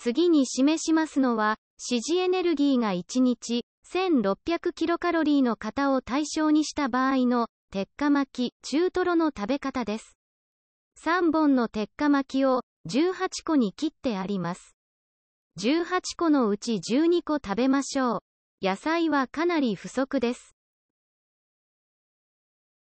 次に示しますのは、支持エネルギーが1日1 6 0 0キロカロリーの方を対象にした場合の、鉄火巻き、中トロの食べ方です。3本の鉄火巻きを18個に切ってあります。18個のうち12個食べましょう。野菜はかなり不足です。